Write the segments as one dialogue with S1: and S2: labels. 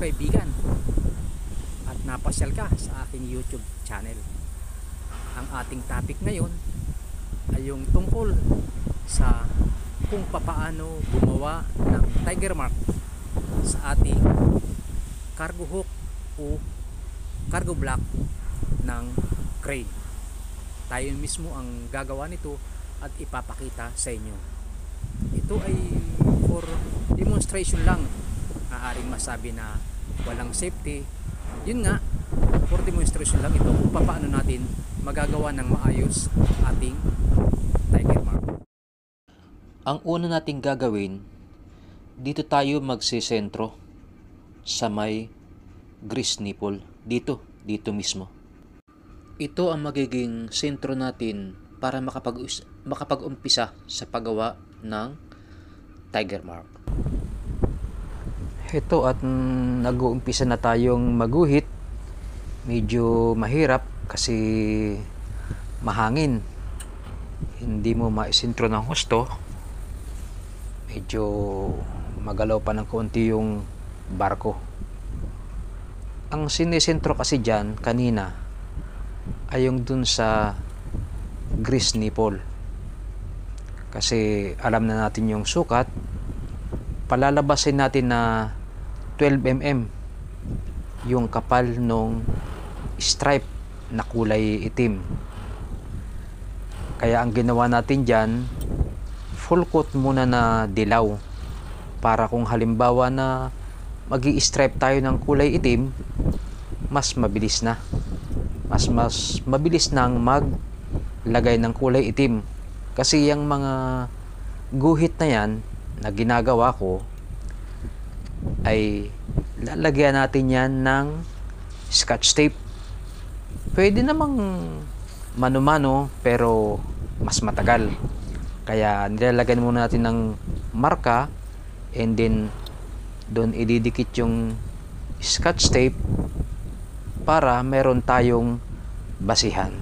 S1: kaibigan at napasyal ka sa aking YouTube channel. Ang ating topic ngayon ay yung tungkol sa kung papaano gumawa ng tiger mark sa ating cargo hook o cargo block ng crane. Tayo mismo ang gagawa nito at ipapakita sa inyo. Ito ay for demonstration lang maaaring masabi na walang safety. Yun nga, for demonstration lang ito kung paano natin magagawa ng maayos ating Tiger Mark. Ang una nating gagawin, dito tayo magsisentro sa may grease nipple. Dito, dito mismo. Ito ang magiging sentro natin para makapag makapag-umpisa sa paggawa ng Tiger Mark. Ito at nag-uumpisa na tayong maguhit. Medyo mahirap kasi mahangin. Hindi mo maisintro ng husto. Medyo magalaw pa ng konti yung barko. Ang sinisentro kasi dyan kanina ay yung dun sa grease nipple. Kasi alam na natin yung sukat. Palalabasin natin na 12 mm yung kapal nung stripe na kulay itim kaya ang ginawa natin dyan full coat muna na dilaw para kung halimbawa na mag stripe tayo ng kulay itim mas mabilis na mas mas mabilis nang maglagay ng kulay itim kasi yung mga guhit na yan na ginagawa ko ay lalagyan natin yan ng scotch tape. Pwede namang manumano pero mas matagal. Kaya nilalagyan muna natin ng marka and then doon ididikit yung scotch tape para meron tayong basihan.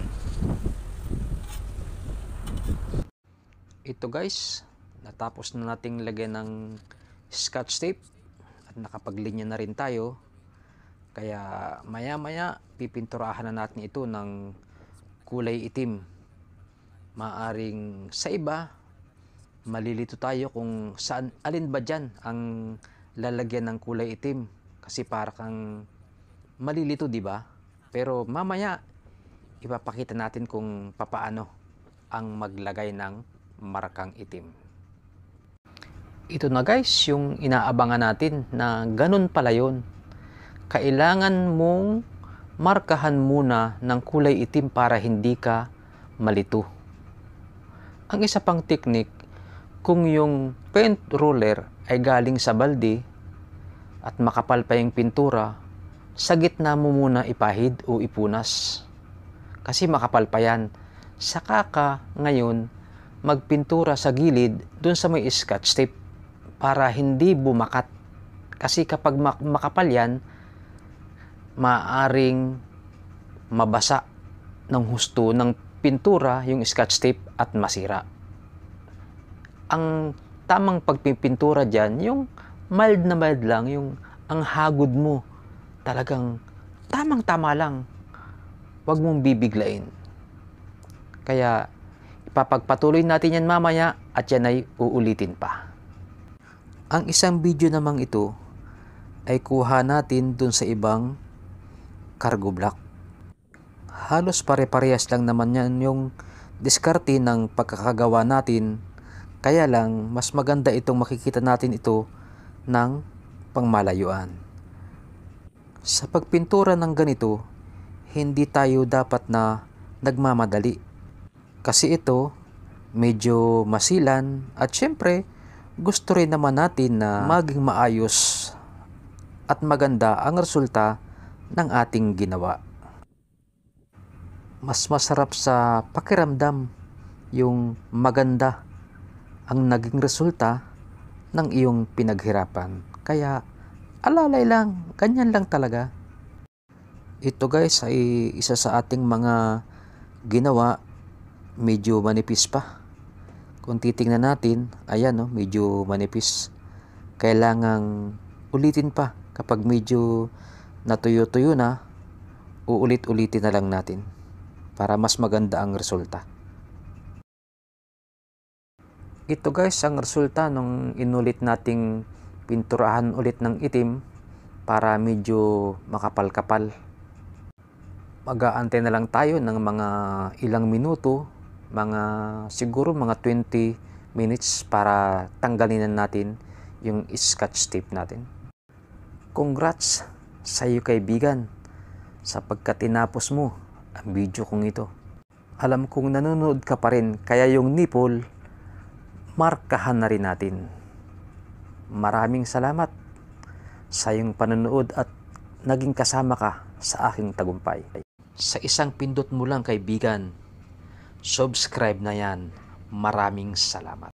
S1: Ito guys, natapos na nating lagyan ng scotch tape nakapaglinya na rin tayo kaya maya maya pipinturahan na natin ito ng kulay itim maaring sa iba malilito tayo kung saan alin ba dyan ang lalagyan ng kulay itim kasi para kang malilito di ba pero mamaya ipapakita natin kung papaano ang maglagay ng markang itim ito na guys yung inaabangan natin na ganun pala yun kailangan mong markahan muna ng kulay itim para hindi ka malito ang isa pang teknik kung yung paint roller ay galing sa balde at makapal pa yung pintura sa gitna mo muna ipahid o ipunas kasi makapal pa yan saka ka ngayon magpintura sa gilid dun sa may scotch tape para hindi bumakat. Kasi kapag makapal yan, maaring mabasa ng husto ng pintura yung scotch tape at masira. Ang tamang pagpipintura dyan, yung mild na mild lang, yung ang hagod mo talagang tamang-tama lang. Huwag mong bibiglain. Kaya ipapagpatuloy natin yan mamaya at yan ay uulitin pa. Ang isang video namang ito ay kuha natin dun sa ibang cargo block. Halos pare-parehas lang naman yan yung diskarte ng pagkakagawa natin kaya lang mas maganda itong makikita natin ito ng pangmalayuan. Sa pagpintura ng ganito, hindi tayo dapat na nagmamadali kasi ito medyo masilan at syempre gusto rin naman natin na maging maayos at maganda ang resulta ng ating ginawa. Mas masarap sa pakiramdam yung maganda ang naging resulta ng iyong pinaghirapan. Kaya alalay lang, ganyan lang talaga. Ito guys ay isa sa ating mga ginawa medyo manipis pa kung titingnan natin, ayan no, medyo manipis. Kailangang ulitin pa kapag medyo natuyo-tuyo na, uulit-ulitin na lang natin para mas maganda ang resulta. Ito guys ang resulta nung inulit nating pinturahan ulit ng itim para medyo makapal-kapal. Mag-aantay na lang tayo ng mga ilang minuto mga siguro mga 20 minutes para tanggalin natin yung scotch tape natin. Congrats sa iyo kaibigan sapagkat tinapos mo ang video kong ito. Alam kong nanonood ka pa rin kaya yung nipple markahan na rin natin. Maraming salamat sa iyong panonood at naging kasama ka sa aking tagumpay. Sa isang pindot mo lang kaibigan, subscribe na yan. Maraming salamat.